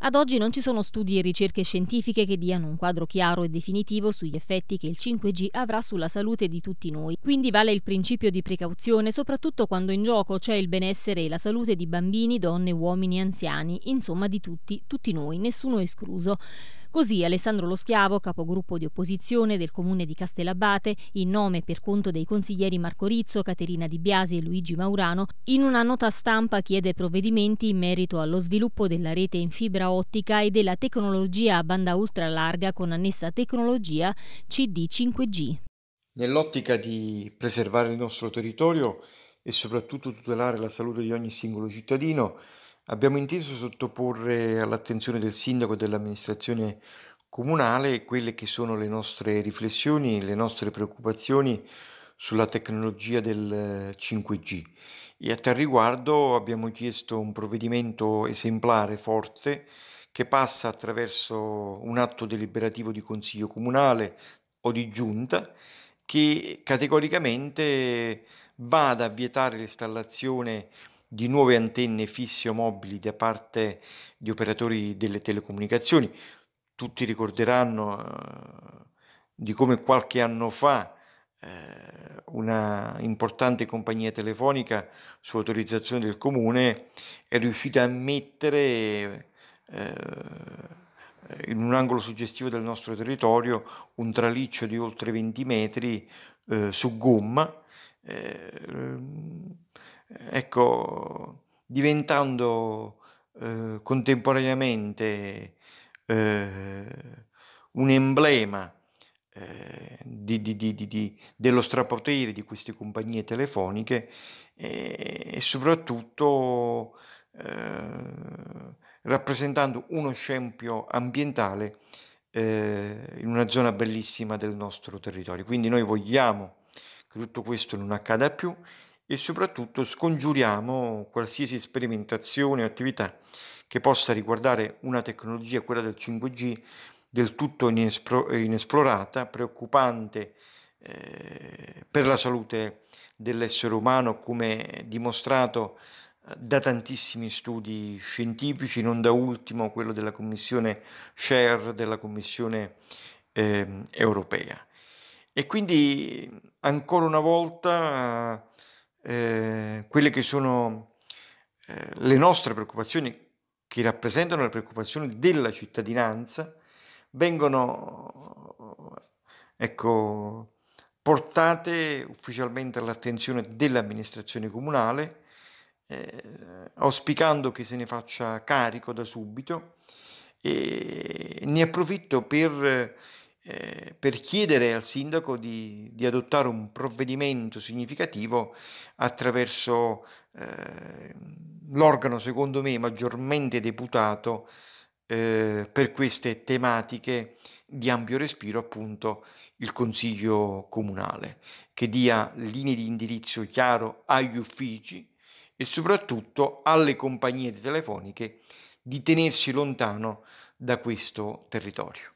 Ad oggi non ci sono studi e ricerche scientifiche che diano un quadro chiaro e definitivo sugli effetti che il 5G avrà sulla salute di tutti noi, quindi vale il principio di precauzione soprattutto quando in gioco c'è il benessere e la salute di bambini, donne, uomini, e anziani, insomma di tutti, tutti noi, nessuno escluso. Così Alessandro Lo Schiavo, capogruppo di opposizione del comune di Castellabate, in nome e per conto dei consiglieri Marco Rizzo, Caterina Di Biasi e Luigi Maurano, in una nota stampa chiede provvedimenti in merito allo sviluppo della rete in fibra ottica e della tecnologia a banda ultralarga con annessa tecnologia CD 5G. Nell'ottica di preservare il nostro territorio e soprattutto tutelare la salute di ogni singolo cittadino, abbiamo inteso sottoporre all'attenzione del sindaco e dell'amministrazione comunale quelle che sono le nostre riflessioni, le nostre preoccupazioni sulla tecnologia del 5G eh, e a tal riguardo abbiamo chiesto un provvedimento esemplare, forte, che passa attraverso un atto deliberativo di consiglio comunale o di giunta che categoricamente vada a vietare l'installazione di nuove antenne fisse o mobili da parte di operatori delle telecomunicazioni. Tutti ricorderanno eh, di come qualche anno fa eh, una importante compagnia telefonica su autorizzazione del comune è riuscita a mettere eh, in un angolo suggestivo del nostro territorio un traliccio di oltre 20 metri eh, su gomma eh, ecco, diventando eh, contemporaneamente eh, un emblema eh, di, di, di, dello strapotere di queste compagnie telefoniche eh, e, soprattutto eh, rappresentando uno scempio ambientale eh, in una zona bellissima del nostro territorio. Quindi noi vogliamo che tutto questo non accada più e soprattutto scongiuriamo qualsiasi sperimentazione o attività che possa riguardare una tecnologia, quella del 5G, del tutto inesplorata, preoccupante eh, per la salute dell'essere umano, come dimostrato eh, da tantissimi studi scientifici, non da ultimo quello della Commissione SHARE, della Commissione eh, europea. E quindi ancora una volta eh, quelle che sono eh, le nostre preoccupazioni, che rappresentano le preoccupazioni della cittadinanza, vengono ecco, portate ufficialmente all'attenzione dell'amministrazione comunale, eh, auspicando che se ne faccia carico da subito e ne approfitto per eh, per chiedere al sindaco di, di, adottare un provvedimento significativo attraverso eh, l'organo, secondo me, maggiormente deputato eh, per queste tematiche di ampio respiro, appunto il Consiglio Comunale, che dia linee di indirizzo chiaro agli uffici e soprattutto alle compagnie telefoniche di tenersi lontano da questo territorio.